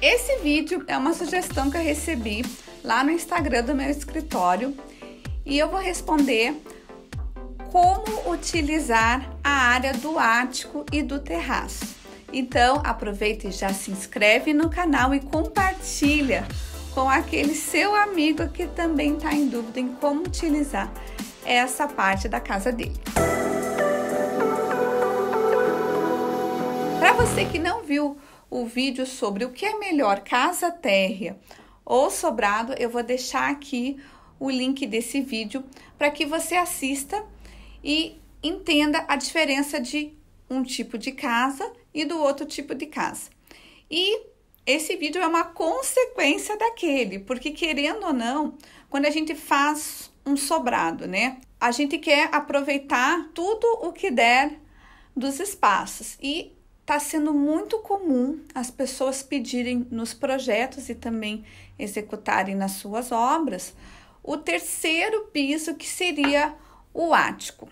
Esse vídeo é uma sugestão que eu recebi lá no Instagram do meu escritório e eu vou responder como utilizar a área do ático e do terraço. Então, aproveita e já se inscreve no canal e compartilha com aquele seu amigo que também está em dúvida em como utilizar essa parte da casa dele. Para você que não viu o vídeo sobre o que é melhor, casa térrea ou sobrado, eu vou deixar aqui o link desse vídeo para que você assista e entenda a diferença de um tipo de casa e do outro tipo de casa. E esse vídeo é uma consequência daquele, porque querendo ou não, quando a gente faz um sobrado, né? A gente quer aproveitar tudo o que der dos espaços e está sendo muito comum as pessoas pedirem nos projetos e também executarem nas suas obras o terceiro piso, que seria o ático.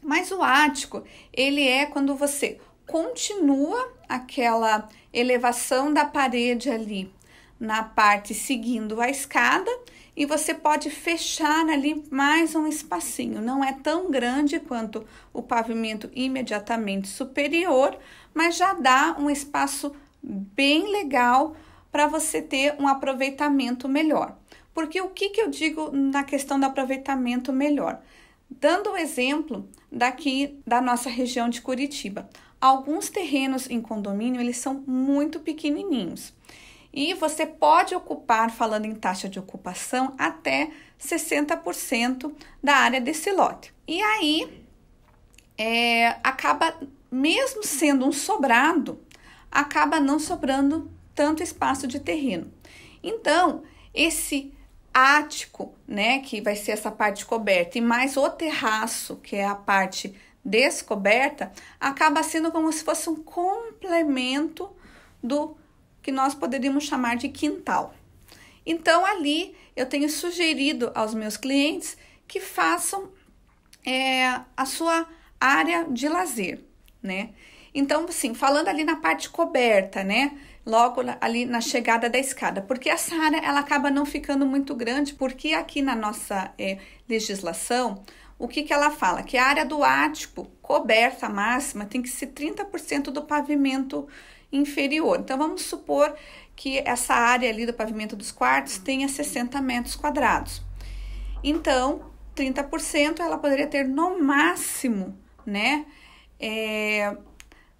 Mas o ático, ele é quando você continua aquela elevação da parede ali na parte seguindo a escada e você pode fechar ali mais um espacinho. Não é tão grande quanto o pavimento imediatamente superior, mas já dá um espaço bem legal para você ter um aproveitamento melhor. Porque o que, que eu digo na questão do aproveitamento melhor? Dando o um exemplo daqui da nossa região de Curitiba. Alguns terrenos em condomínio, eles são muito pequenininhos. E você pode ocupar, falando em taxa de ocupação, até 60% da área desse lote. E aí é, acaba, mesmo sendo um sobrado, acaba não sobrando tanto espaço de terreno. Então, esse ático, né, que vai ser essa parte coberta, e mais o terraço, que é a parte descoberta, acaba sendo como se fosse um complemento do que nós poderíamos chamar de quintal. Então, ali eu tenho sugerido aos meus clientes que façam é, a sua área de lazer, né? Então, assim, falando ali na parte coberta, né? Logo ali na chegada da escada, porque essa área ela acaba não ficando muito grande, porque aqui na nossa é, legislação, o que, que ela fala? Que a área do ático coberta máxima tem que ser 30% do pavimento inferior. Então vamos supor que essa área ali do pavimento dos quartos tenha 60 metros quadrados. Então, 30% ela poderia ter no máximo, né, é, eh,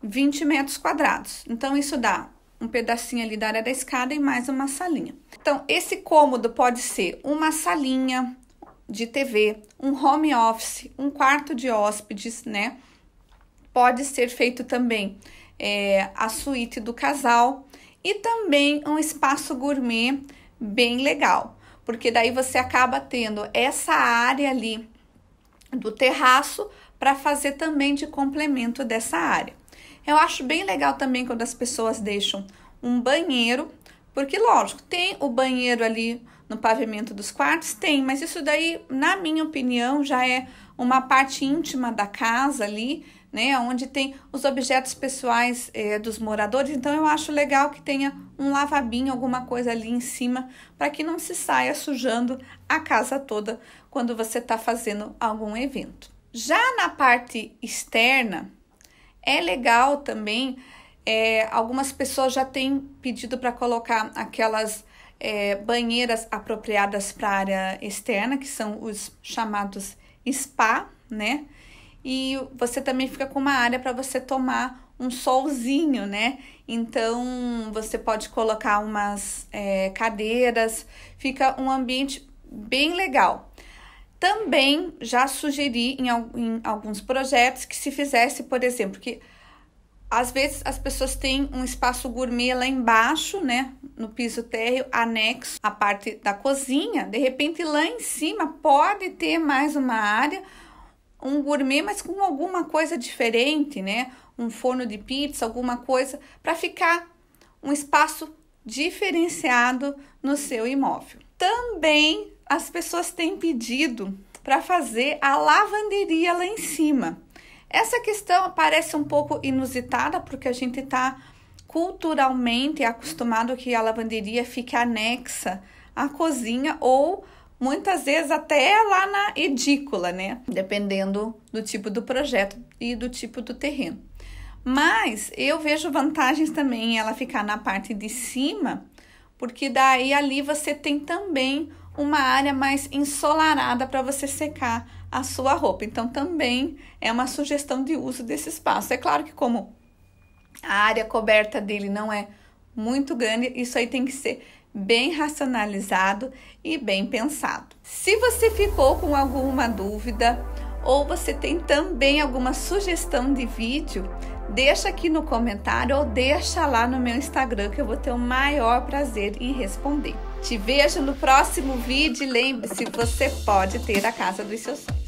20 metros quadrados. Então, isso dá um pedacinho ali da área da escada e mais uma salinha. Então, esse cômodo pode ser uma salinha de TV, um home office, um quarto de hóspedes, né? Pode ser feito também é, a suíte do casal e também um espaço gourmet bem legal, porque daí você acaba tendo essa área ali do terraço para fazer também de complemento dessa área. Eu acho bem legal também quando as pessoas deixam um banheiro, porque lógico, tem o banheiro ali no pavimento dos quartos, tem, mas isso daí, na minha opinião, já é uma parte íntima da casa ali, né, onde tem os objetos pessoais é, dos moradores. Então eu acho legal que tenha um lavabinho, alguma coisa ali em cima, para que não se saia sujando a casa toda quando você está fazendo algum evento. Já na parte externa, é legal também. É, algumas pessoas já têm pedido para colocar aquelas é, banheiras apropriadas para a área externa, que são os chamados spa, né? E você também fica com uma área para você tomar um solzinho, né? Então você pode colocar umas é, cadeiras, fica um ambiente bem legal. Também já sugeri em, em alguns projetos que se fizesse, por exemplo, que às vezes as pessoas têm um espaço gourmet lá embaixo, né, no piso térreo, anexo à parte da cozinha. De repente lá em cima pode ter mais uma área, um gourmet, mas com alguma coisa diferente, né? Um forno de pizza, alguma coisa para ficar um espaço diferenciado no seu imóvel. Também as pessoas têm pedido para fazer a lavanderia lá em cima. Essa questão parece um pouco inusitada, porque a gente está culturalmente acostumado que a lavanderia fique anexa à cozinha ou muitas vezes até lá na edícula, né? Dependendo do tipo do projeto e do tipo do terreno. Mas eu vejo vantagens também ela ficar na parte de cima, porque daí ali você tem também uma área mais ensolarada para você secar a sua roupa. Então, também é uma sugestão de uso desse espaço. É claro que, como a área coberta dele não é muito grande, isso aí tem que ser bem racionalizado e bem pensado. Se você ficou com alguma dúvida ou você tem também alguma sugestão de vídeo, deixa aqui no comentário ou deixa lá no meu Instagram que eu vou ter o maior prazer em responder. Te vejo no próximo vídeo e lembre-se, você pode ter a casa dos seus sonhos.